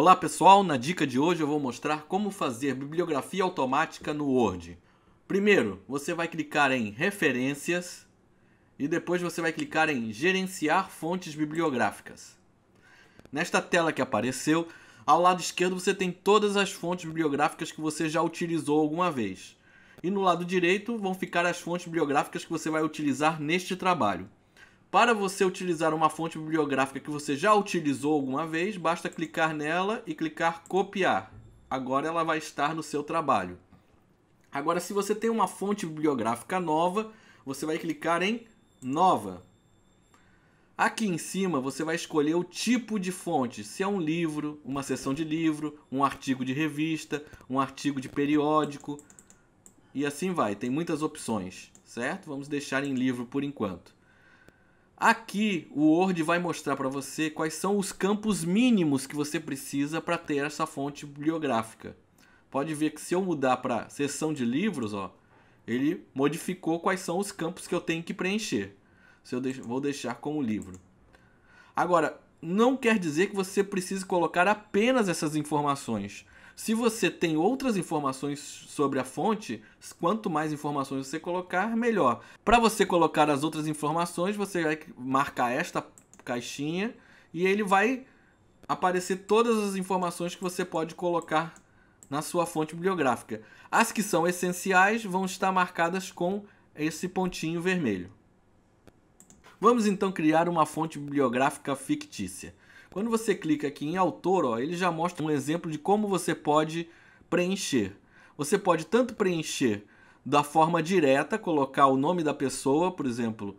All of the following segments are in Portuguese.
Olá pessoal, na dica de hoje eu vou mostrar como fazer bibliografia automática no Word. Primeiro, você vai clicar em Referências e depois você vai clicar em Gerenciar fontes bibliográficas. Nesta tela que apareceu, ao lado esquerdo você tem todas as fontes bibliográficas que você já utilizou alguma vez. E no lado direito vão ficar as fontes bibliográficas que você vai utilizar neste trabalho. Para você utilizar uma fonte bibliográfica que você já utilizou alguma vez, basta clicar nela e clicar copiar. Agora ela vai estar no seu trabalho. Agora, se você tem uma fonte bibliográfica nova, você vai clicar em Nova. Aqui em cima você vai escolher o tipo de fonte, se é um livro, uma seção de livro, um artigo de revista, um artigo de periódico e assim vai. Tem muitas opções, certo? Vamos deixar em livro por enquanto. Aqui o Word vai mostrar para você quais são os campos mínimos que você precisa para ter essa fonte bibliográfica. Pode ver que se eu mudar para seção de livros, ó, ele modificou quais são os campos que eu tenho que preencher. Se eu deixo, vou deixar como livro. Agora, não quer dizer que você precise colocar apenas essas informações. Se você tem outras informações sobre a fonte, quanto mais informações você colocar, melhor. Para você colocar as outras informações, você vai marcar esta caixinha e ele vai aparecer todas as informações que você pode colocar na sua fonte bibliográfica. As que são essenciais vão estar marcadas com esse pontinho vermelho. Vamos então criar uma fonte bibliográfica fictícia. Quando você clica aqui em autor, ó, ele já mostra um exemplo de como você pode preencher. Você pode tanto preencher da forma direta, colocar o nome da pessoa, por exemplo,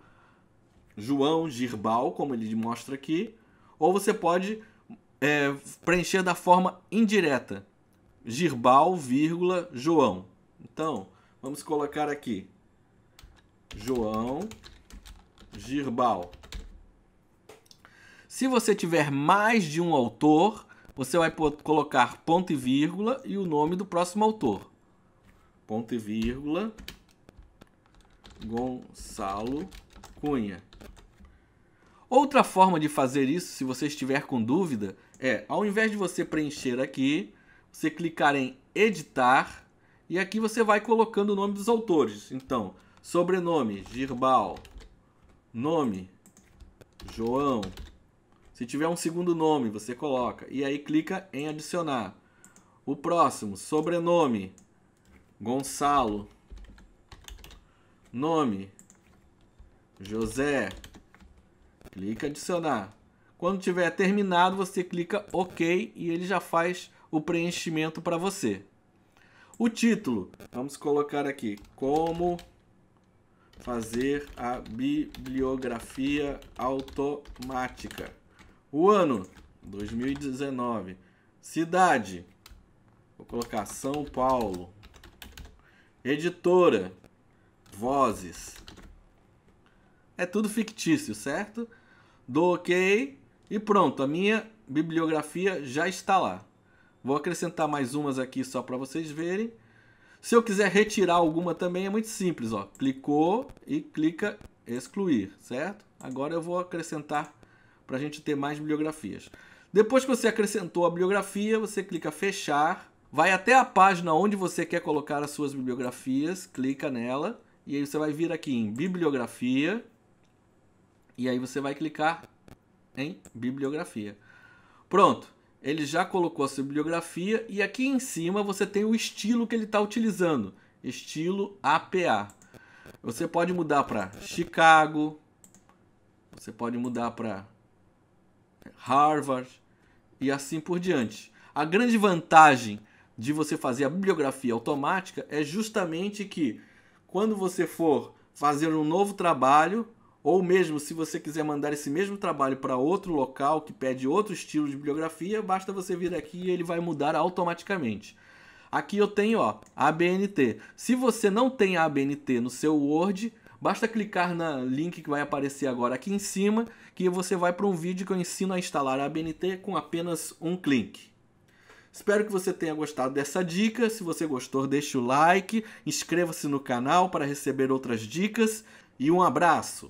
João Girbal, como ele mostra aqui, ou você pode é, preencher da forma indireta, Girbal, vírgula, João. Então, vamos colocar aqui, João Girbal. Se você tiver mais de um autor, você vai colocar ponto e vírgula e o nome do próximo autor. Ponto e vírgula Gonçalo Cunha. Outra forma de fazer isso, se você estiver com dúvida, é ao invés de você preencher aqui, você clicar em editar e aqui você vai colocando o nome dos autores. Então, sobrenome Girbal, nome João se tiver um segundo nome, você coloca. E aí clica em adicionar. O próximo, sobrenome. Gonçalo. Nome. José. Clica adicionar. Quando tiver terminado, você clica OK e ele já faz o preenchimento para você. O título, vamos colocar aqui, como fazer a bibliografia automática. O ano, 2019. Cidade, vou colocar São Paulo. Editora, Vozes. É tudo fictício, certo? Dou OK e pronto, a minha bibliografia já está lá. Vou acrescentar mais umas aqui só para vocês verem. Se eu quiser retirar alguma também é muito simples, ó. Clicou e clica excluir, certo? Agora eu vou acrescentar para a gente ter mais bibliografias. Depois que você acrescentou a bibliografia, você clica fechar, vai até a página onde você quer colocar as suas bibliografias, clica nela e aí você vai vir aqui em bibliografia e aí você vai clicar em bibliografia. Pronto, ele já colocou a sua bibliografia e aqui em cima você tem o estilo que ele está utilizando, estilo APA. Você pode mudar para Chicago, você pode mudar para Harvard e assim por diante. A grande vantagem de você fazer a bibliografia automática é justamente que quando você for fazer um novo trabalho, ou mesmo se você quiser mandar esse mesmo trabalho para outro local que pede outro estilo de bibliografia, basta você vir aqui e ele vai mudar automaticamente. Aqui eu tenho ó, a ABNT. Se você não tem a ABNT no seu Word, Basta clicar no link que vai aparecer agora aqui em cima, que você vai para um vídeo que eu ensino a instalar a ABNT com apenas um clique. Espero que você tenha gostado dessa dica. Se você gostou, deixe o like, inscreva-se no canal para receber outras dicas e um abraço!